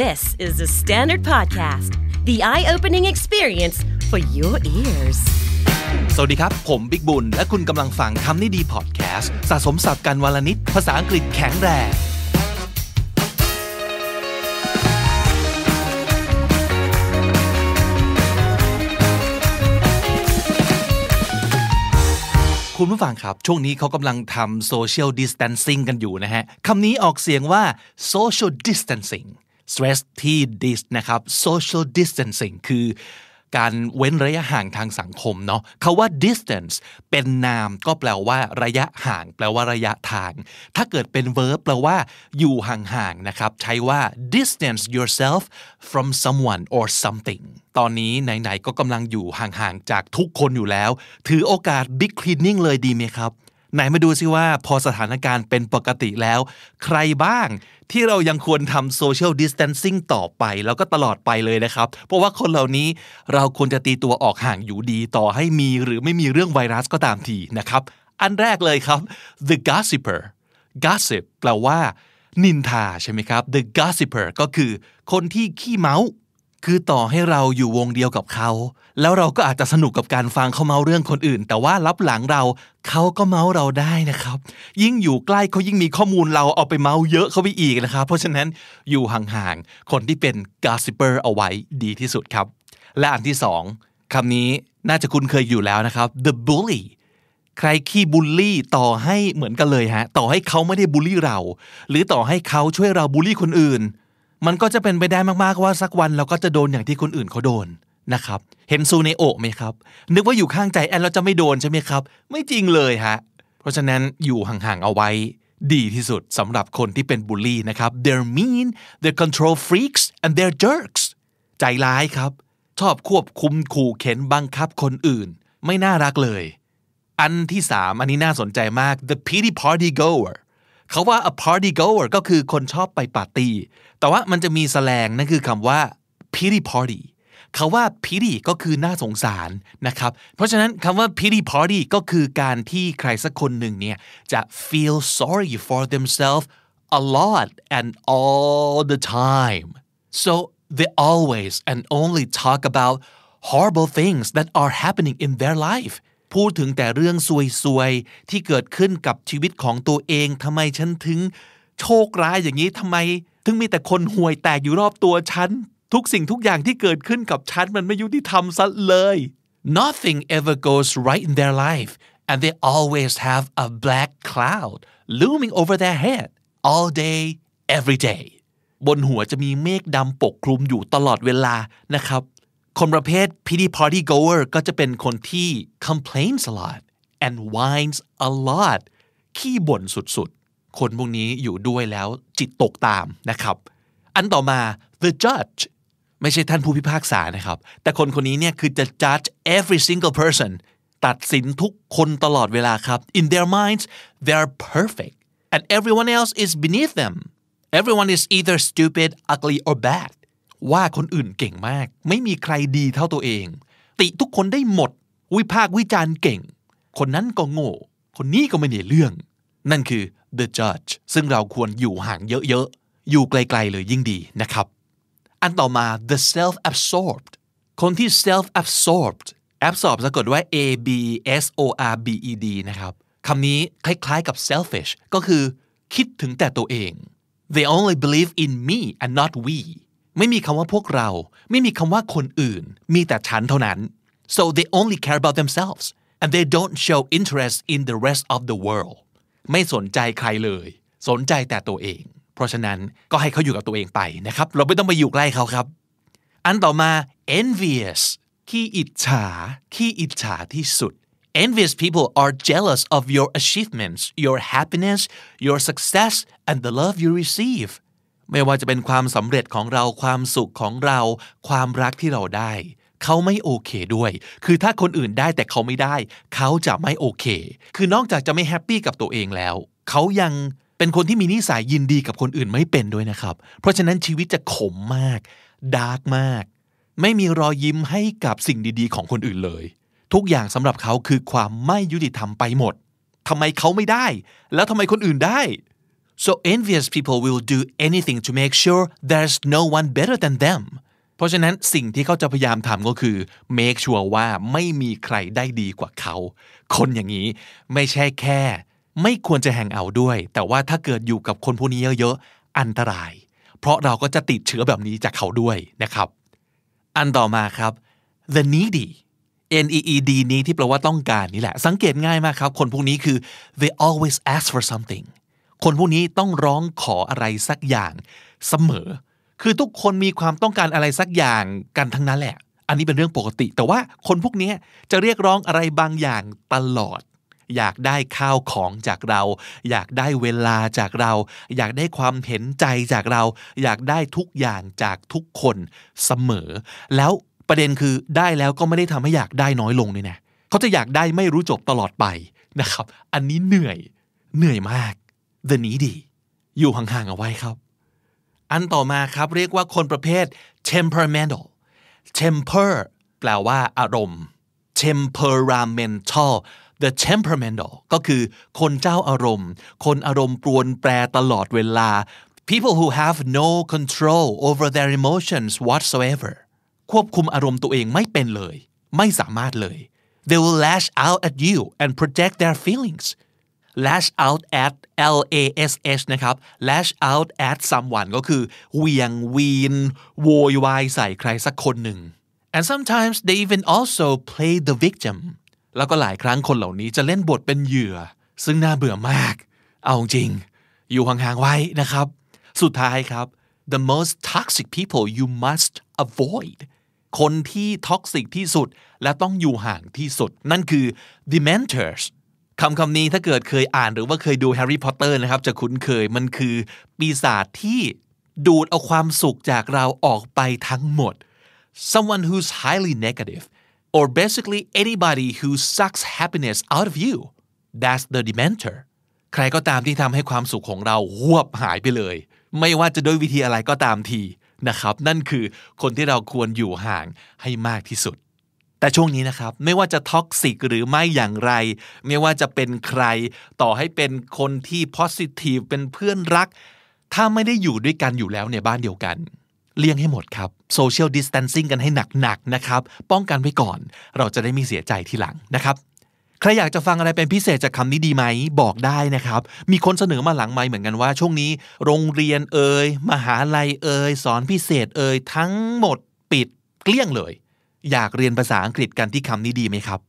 This is the Standard Podcast. The eye-opening experience for your ears. สวัสดีครับ ผมบิกบุญ และคุณกำลังฟังคำนี้ดีพอดแคสต์สะสมสับกันวลนิดภาษาอังกฤษแข็งแรง คุณผู้ฟังครับ ช่วงนี้เขากำลังทำ social distancing กันอยู่นะฮะคำนี้ออกเสียงว่า social distancing stress ที่ dis นะครับ social distancing คือ การเว้นระยะห่างทางสังคมเนาะคาว่า distance เป็นนามก็แปลว่าระยะห่าง แปลว่าระยะทาง ถ้าเกิดเป็น verb แปลว่า อยู่ห่างๆ นะครับใช้ว่า distance yourself from someone or something ตอนนี้ไหนๆ ก็กำลังอยู่ห่างๆ จากทุกคนอยู่แล้ว ถือโอกาส big cleaning เลยดีไหมครับไหนมาดูซิว่าพอสถานการณ์เป็นปกติแล้ว ใครบ้างที่เรายังควรทำโซเชียลดิสเทนซิ่งต่อไป แล้วก็ตลอดไปเลยนะครับ เพราะว่าคนเหล่านี้เราควรจะตีตัวออกห่างอยู่ดี ต่อให้มีหรือไม่มีเรื่องไวรัสก็ตามทีนะครับ อันแรกเลยครับ the gossiper gossip แปลว่า นินทาใช่ไหมครับ the gossiper ก็คือ คนที่ขี้เมาคือต่อให้เราอยู่วงเดียวกับเขาแล้วเราก็อาจจะสนุกกับการฟังเขาเมาเรื่องคนอื่น แต่ว่ารับหลังเราเขาก็เมาเราได้นะครับ ยิ่งอยู่ใกล้เขายิ่งมีข้อมูลเราเอาไปเมาเยอะเข้าไปอีกนะครับเพราะฉะนั้นอยู่ห่างๆคนที่เป็นกาซิเปอร์เอาไว้ดีที่สุดครับ และอันที่สองคำนี้น่าจะคุณเคยอยู่แล้วนะครับ the bully ใครขี้บูลลี่ต่อให้เหมือนกันเลยฮะต่อให้เขาไม่ได้บูลลี่เรา หรือต่อให้เขาช่วยเราบูลลี่คนอื่นมันก็จะเป็นไปได้มากๆว่าสักวันเราก็จะโดนอย่างที่คนอื่นเขาโดนนะครับเห็นซูเนโอไหมครับ นึกว่าอยู่ข้างใจแอนเราจะไม่โดนใช่ไหมครับ ไม่จริงเลยฮะ เพราะฉะนั้นอยู่ห่างๆเอาไว้ดีที่สุดสำหรับคนที่เป็นบูลลี่นะครับ they're mean they're control freaks and they're jerks ใจร้ายครับชอบควบคุมขู่เข็นบังคับคนอื่น ไม่น่ารักเลย อันที่สามอันนี้น่าสนใจมาก the pity party goer เขาว่า a party goer ก็คือคนชอบไปปาร์ตี้ แต่ว่ามันจะมีแสลงนั่นคือคำว่า pity party เขาว่า pity ก็คือน่าสงสารนะครับ เพราะฉะนั้นคำว่า pity party ก็คือการที่ใครสักคนหนึ่งเนี่ยจะ feel sorry for themselves a lot and all the time so they always and only talk about horrible things that are happening in their life พูดถึงแต่เรื่องซวยๆที่เกิดขึ้นกับชีวิตของตัวเองทำไมฉันถึง โชคร้ายอย่างนี้ทำไมถึงมีแต่คนห่วยแตกอยู่รอบตัวฉันทุกสิ่งทุกอย่างที่เกิดขึ้นกับฉันมันไม่ยุติธรรมซะเลย Nothing ever goes right in their life and they always have a black cloud looming over their head all day every day บนหัวจะมีเมฆดำปกคลุมอยู่ตลอดเวลานะครับคนประเภท pity party goer ก็จะเป็นคนที่ complains a lot and whines a lot ขี้บ่นสุดๆ คนพวกนี้อยู่ด้วยแล้วจิตตกตามนะครับ อันต่อมา the judge ไม่ใช่ท่านผู้พิพากษานะครับ แต่คนคนนี้เนี่ยคือจะ judge every single person ตัดสินทุกคนตลอดเวลาครับ in their minds they are perfect and everyone else is beneath them everyone is either stupid ugly or bad ว่าคนอื่นเก่งมาก ไม่มีใครดีเท่าตัวเอง ติทุกคนได้หมด วิพากวิจารณ์เก่ง คนนั้นก็โง่ คนนี้ก็ไม่เหนือเรื่อง นั่นคือ the judge ซึ่งเราควรอยู่ห่างเยอะๆอยู่ไกลๆเลยยิ่งดีนะครับ อันต่อมา the self absorbed คนที่ self absorbed absorb สะกดว่า a b s o r b e d นะครับคำนี้คล้ายๆกับ selfish ก็คือ คิดถึงแต่ตัวเอง they only believe in me and not we ไม่มีคำว่าพวกเราไม่มีคำว่าคนอื่นมีแต่ฉันเท่านั้น so they only care about themselves and they don't show interest in the rest of the world ไม่สนใจใครเลย สนใจแต่ตัวเอง เพราะฉะนั้นก็ให้เขาอยู่กับตัวเองไปนะครับ เราไม่ต้องไปอยู่ใกล้เขาครับ อันต่อมา envious ขี้อิจฉาขี้อิจฉาที่สุด envious people are jealous of your achievements your happiness your success and the love you receive ไม่ว่าจะเป็นความสำเร็จของเราความสุขของเรา ความรักที่เราได้ เขาไม่โอเคด้วย คือถ้าคนอื่นได้แต่เขาไม่ได้ เขาจะไม่โอเค คือนอกจากจะไม่แฮปปี้กับตัวเองแล้วเขายังเป็นคนที่มีนิสัยยินดีกับคนอื่นไม่เป็นด้วยนะครับ เพราะฉะนั้นชีวิตจะขมมากดาร์กมากไม่มีรอยยิ้มให้กับสิ่งดี ๆ ของคนอื่นเลย ทุกอย่างสำหรับเขาคือความไม่ยุติธรรมไปหมดทำไมเขาไม่ได้ แล้วทำไมคนอื่นได้ so envious people will do anything to make sure there's no one better than them เพราะฉะนั้นสิ่งที่เขาจะพยายามทำก็คือ make sure ว่าไม่มีใครได้ดีกว่าเขา คนอย่างนี้ไม่ใช่แค่ ไม่ควรจะแหงเอาด้วย แต่ว่าถ้าเกิดอยู่กับคนพวกนี้เยอะๆ อันตราย เพราะเราก็จะติดเชื้อแบบนี้จากเขาด้วยนะครับ อันต่อมาครับ the needy N E E D นี้ที่แปลว่าต้องการนี่แหละ สังเกตง่ายมากครับ คนพวกนี้คือ they always ask for something คนพวกนี้ต้องร้องขออะไรสักอย่างเสมอ คือทุกคนมีความต้องการอะไรสักอย่างกันทั้งนั้นแหละ อันนี้เป็นเรื่องปกติ แต่ว่าคนพวกนี้จะเรียกร้องอะไรบางอย่างตลอด อยากได้ข้าวของจากเรา อยากได้เวลาจากเรา อยากได้ความเห็นใจจากเรา อยากได้ทุกอย่างจากทุกคนเสมอ แล้วประเด็นคือได้แล้วก็ไม่ได้ทำให้อยากได้น้อยลงเลยนะเขาจะอยากได้ไม่รู้จบตลอดไปนะครับ อันนี้เหนื่อย เหนื่อยมาก the needy อยู่ห่างๆ เอาไว้ครับ อันต่อมาครับเรียกว่าคนประเภท temperamental temper แปลว่าอารมณ์ temperamental the temperamental ก็คือคนเจ้าอารมณ์ คนอารมณ์ปรวนแปรตลอดเวลา people who have no control over their emotions whatsoever ควบคุมอารมณ์ตัวเองไม่เป็นเลย ไม่สามารถเลย they will lash out at you and project their feelings lash out at L A S H นะครับ lash out at someone ก็คือเวียงวีนโวยวายใส่ใครสักคนหนึ่ง and sometimes they even also play the victim แล้วก็หลายครั้งคนเหล่านี้จะเล่นบทเป็นเหยื่อ ซึ่งน่าเบื่อมาก เอาจริง อยู่ห่างๆไว้นะครับ สุดท้ายครับ the most toxic people you must avoid คนที่ท็อกซิกที่สุดและต้องอยู่ห่างที่สุดนั่นคือ dementors คำคำนี้ถ้าเกิดเคยอ่านหรือว่าเคยดูแฮร์รี่พอตเตอร์นะครับ จะคุ้นเคยมันคือปีศาจที่ดูดเอาความสุขจากเราออกไปทั้งหมด someone who's highly negative or basically anybody who sucks happiness out of you that's the dementor ใครก็ตามที่ทำให้ความสุขของเราหวบหายไปเลย ไม่ว่าจะด้วยวิธีอะไรก็ตามทีนะครับ นั่นคือคนที่เราควรอยู่ห่างให้มากที่สุดแต่ช่วงนี้นะครับไม่ว่าจะท็อกซิกหรือไม่อย่างไร ไม่ว่าจะเป็นใครต่อให้เป็นคนที่โพสิทีฟเป็นเพื่อนรัก ถ้าไม่ได้อยู่ด้วยกันอยู่แล้วในบ้านเดียวกัน เลี่ยงให้หมดครับโซเชียลดิสแตนซิ่งกันให้หนักๆนะครับป้องกันไว้ก่อน เราจะได้ไม่เสียใจทีหลังนะครับ ใครอยากจะฟังอะไรเป็นพิเศษจากคำนี้ดีไหมบอกได้นะครับ มีคนเสนอมาหลังไมเหมือนกันว่า ช่วงนี้ โรงเรียนเอ่ยมหาลัยเอ่ยสอนพิเศษเอ่ยทั้งหมดปิดเกลี้ยงเลยอยากเรียนภาษาอังกฤษกันที่คำนี้ดีไหมครับ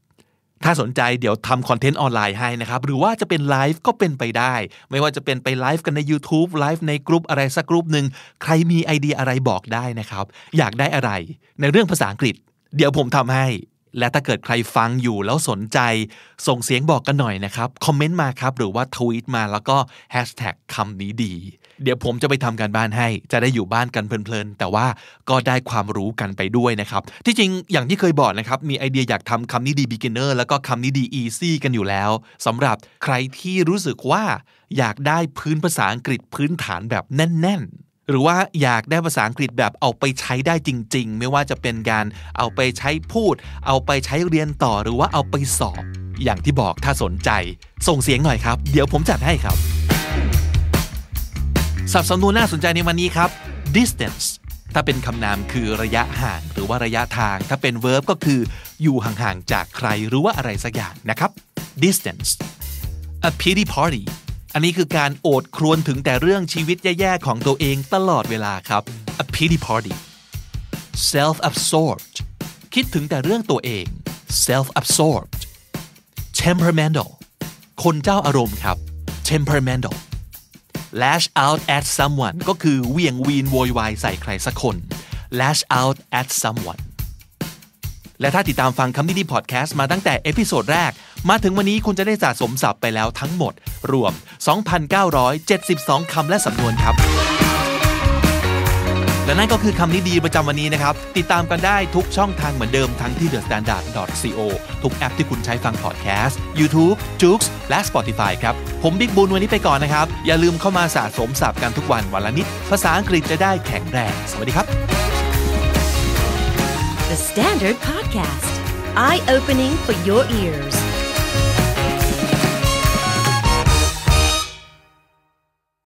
ถ้าสนใจเดี๋ยวทำคอนเทนต์ออนไลน์ให้นะครับ หรือว่าจะเป็นไลฟ์ก็เป็นไปได้ ไม่ว่าจะเป็นไปไลฟ์กันใน YouTube ไลฟ์ในกลุ่มอะไรสักกลุ่มหนึ่ง ใครมีไอเดียอะไรบอกได้นะครับ อยากได้อะไร ในเรื่องภาษาอังกฤษ เดี๋ยวผมทำให้ และถ้าเกิดใครฟังอยู่แล้วสนใจ ส่งเสียงบอกกันหน่อยนะครับ คอมเมนต์มาครับ หรือว่าทวีตมาแล้วก็แฮชแท็กคำนี้ดีเดี๋ยวผมจะไปทำการบ้านให้ จะได้อยู่บ้านกันเพลิน ๆ แต่ว่าก็ได้ความรู้กันไปด้วยนะครับที่จริงอย่างที่เคยบอกนะครับมีไอเดียอยากทำคำนี้ดี beginner แล้วก็คำนี้ดี easy กันอยู่แล้ว สำหรับใครที่รู้สึกว่า อยากได้พื้นภาษาอังกฤษพื้นฐานแบบแน่น ๆ หรือว่าอยากได้ภาษาอังกฤษแบบเอาไปใช้ได้จริง ๆ ไม่ว่าจะเป็นการเอาไปใช้พูด เอาไปใช้เรียนต่อหรือว่าเอาไปสอบอย่างที่บอกถ้าสนใจ ส่งเสียงหน่อยครับเดี๋ยวผมจัดให้ครับสับสำนวนน่าสนใจในวันนี้ครับ distance ถ้าเป็นคำนามคือระยะห่างหรือว่าระยะทาง ถ้าเป็น verb ก็คือ อยู่ห่างๆ จากใครหรือว่าอะไรสักอย่างนะครับ distance a pity party อันนี้คือการโอดครวญถึงแต่เรื่องชีวิตแย่ๆของตัวเองตลอดเวลาครับ a pity party self absorbed คิดถึงแต่เรื่องตัวเอง self absorbed temperamental คนเจ้าอารมณ์ครับ temperamental lash out at someone ก็คือ เวียงวีน โวยวายใส่ใครสักคน lash out at someone และถ้าติดตามฟังคำนี้ดีพอดแคสต์ มาตั้งแต่เอพิโซดแรกมาถึงวันนี้คุณจะได้สะสมศัพท์ไปแล้วทั้งหมด รวม 2,972 คำและสำนวนครับและนั่นก็คือคำนี้ดีประจำวันนี้นะครับ ติดตามกันได้ทุกช่องทางเหมือนเดิมทั้งที่ The Standard co ทุกแอปที่คุณใช้ฟังพอดแคสต์ YouTube j o o x และ Spotify ครับ ผมบิ๊กบุญวันนี้ไปก่อนนะครับ อย่าลืมเข้ามาสะสมสับกันทุกวันวันละนิด ภาษาอังกฤษจะได้แข็งแรง สวัสดีครับ The Standard Podcast Eye Opening for Your Ears